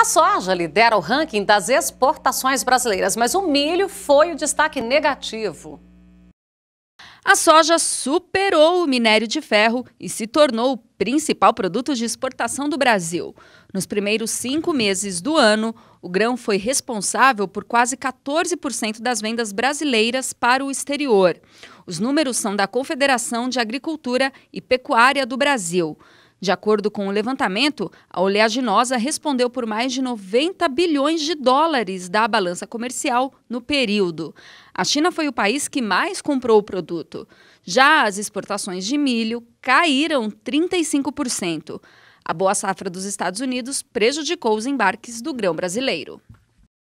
A soja lidera o ranking das exportações brasileiras, mas o milho foi o destaque negativo. A soja superou o minério de ferro e se tornou o principal produto de exportação do Brasil. Nos primeiros cinco meses do ano, o grão foi responsável por quase 14% das vendas brasileiras para o exterior. Os números são da Confederação de Agricultura e Pecuária do Brasil. De acordo com o levantamento, a oleaginosa respondeu por mais de 90 bilhões de dólares da balança comercial no período. A China foi o país que mais comprou o produto. Já as exportações de milho caíram 35%. A boa safra dos Estados Unidos prejudicou os embarques do grão brasileiro.